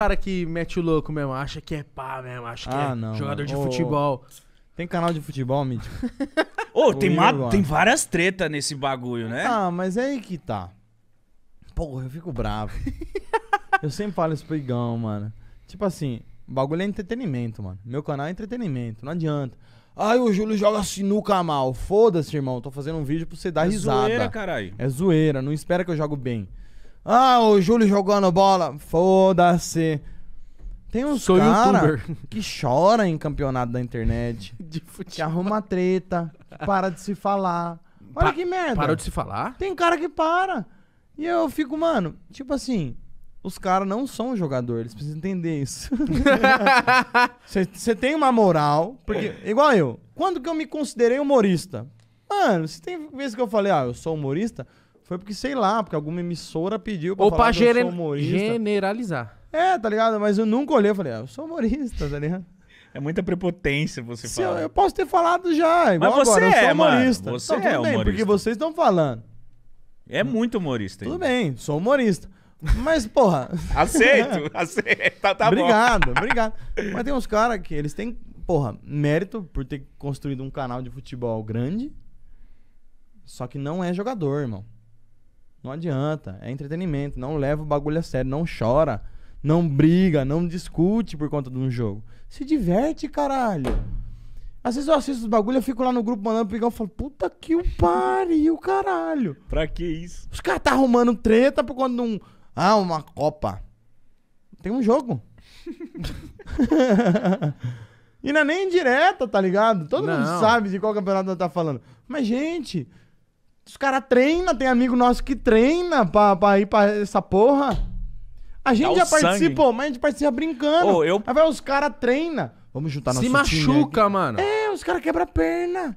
cara que mete o louco mesmo, acha que é pá mesmo, acha que ah, é não, jogador mano. de futebol. Tem canal de futebol, mítico? Ô, oh, tem, tem várias tretas nesse bagulho, né? Ah, mas é aí que tá. Porra, eu fico bravo. eu sempre falo isso pro Igão, mano. Tipo assim, o bagulho é entretenimento, mano. Meu canal é entretenimento, não adianta. Ai, o Júlio joga sinuca mal. Foda-se, irmão. Tô fazendo um vídeo pra você dar é risada. É zoeira, caralho. É zoeira, não espera que eu jogo bem. Ah, o Júlio jogando bola. Foda-se. Tem uns caras que chora em campeonato da internet. de futebol. Que arruma treta, que para de se falar. Olha pa que merda. Parou de se falar? Tem cara que para. E eu fico, mano, tipo assim, os caras não são jogadores, eles precisam entender isso. Você tem uma moral, porque, igual eu, quando que eu me considerei humorista? Mano, se tem vezes que eu falei, ah, eu sou humorista, foi porque, sei lá, porque alguma emissora pediu pra Ou falar pra gener... generalizar. É, tá ligado? Mas eu nunca olhei e falei, ah, eu sou humorista, tá ligado? É muita prepotência você Se falar. Eu, eu, posso ter falado já, igual Mas você agora, é, eu sou é, humorista. Mano, você não, é bem, humorista. Porque vocês estão falando. É muito humorista. Tudo ainda. bem, sou humorista. Mas, porra... aceito, aceito. Tá, tá obrigado, bom. Obrigado, obrigado. Mas tem uns caras que eles têm, porra, mérito por ter construído um canal de futebol grande, só que não é jogador, irmão. Não adianta, é entretenimento, não leva o bagulho a sério, não chora, não briga, não discute por conta de um jogo. Se diverte, caralho. Às vezes eu assisto os bagulhos eu fico lá no grupo mandando pro Igão e falo, puta que o pariu, caralho. Pra que isso? Os caras tá arrumando treta por conta de um. Ah, uma Copa. Tem um jogo. e não é nem direta, tá ligado? Todo não. mundo sabe de qual campeonato tá falando. Mas, gente, os caras treinam, tem amigo nosso que treina pra, pra ir pra essa porra. A gente já sangue. participou, mas a gente participa brincando. Ô, eu- Aí vai, os caras treinam. Vamos juntar Se nosso time machuca, mano. É, os caras quebram a perna.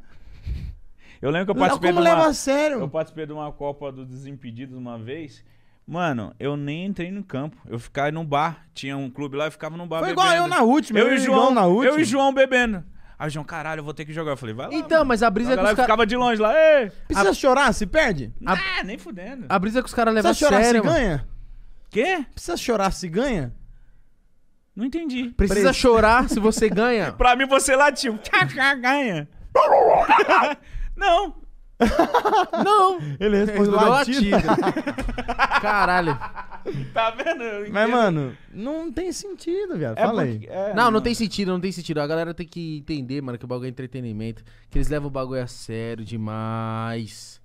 Eu lembro que eu participei Como de uma... leva a sério? Eu participei de uma Copa do Desimpedidos uma vez. Mano, eu nem entrei no campo. Eu ficava no bar. Tinha um clube lá, eu ficava no bar Foi igual eu na última. Eu, e João, na última. Eu e João bebendo. Aí o João, caralho, eu vou ter que jogar. Eu falei, vai lá. Então, mano. mas a brisa a é que os caras. ficava de longe lá. Ei! Precisa a... chorar se perde? A... Ah, nem fudendo. A brisa é que os caras levam a sério. Precisa chorar se mano. ganha? Quê? Precisa chorar se ganha? Não entendi. Precisa chorar se você ganha? pra mim, você é latiu. ganha. Não. Não. Ele respondeu é latido. latido. Caralho. tá vendo? Mas, mano, não tem sentido, viado. É Fala porque, é, não, não, não tem sentido, não tem sentido. A galera tem que entender, mano, que o bagulho é entretenimento. Que eles levam o bagulho a sério demais.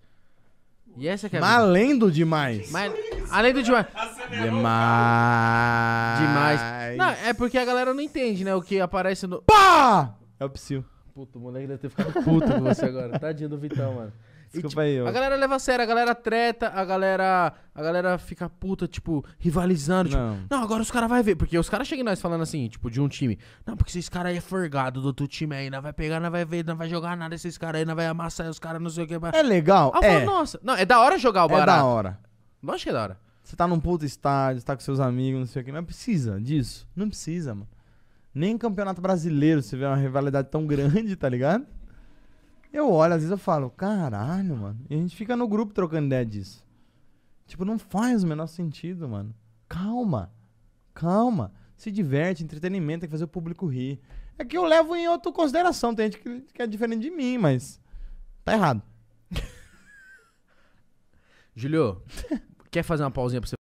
E essa que é a Malendo além do demais. Mas, além do demais. Acelerou, demais. Demais. Não, é porque a galera não entende, né? O que aparece no. Pá! É o psil. Puto, o moleque deve ter ficado puto com você agora. Tadinho do Vitão, mano. Desculpa tipo, aí, eu... A galera leva a sério, a galera treta, a galera, a galera fica puta, tipo, rivalizando. Tipo, não. Tipo, não, agora os caras vão ver. Porque os caras chegam nós falando assim, tipo, de um time. Não, porque esses caras aí é forgado do outro time aí, não vai pegar, não vai ver, não vai jogar nada, esses caras aí, não vai amassar os caras, não sei o que. É legal, ah, é. Falo, Nossa, não, é da hora jogar o barato. É da hora. acho que é da hora. Você tá num puto estádio, tá com seus amigos, não sei o que, mas precisa disso. Não precisa, mano. Nem campeonato brasileiro você vê uma rivalidade tão grande, tá ligado? Eu olho, às vezes eu falo, caralho, mano. E a gente fica no grupo trocando ideia disso. Tipo, não faz o menor sentido, mano. Calma. Calma. Se diverte, entretenimento, tem que fazer o público rir. É que eu levo em outra consideração. Tem gente que, que é diferente de mim, mas. Tá errado. Julio, quer fazer uma pausinha pra você?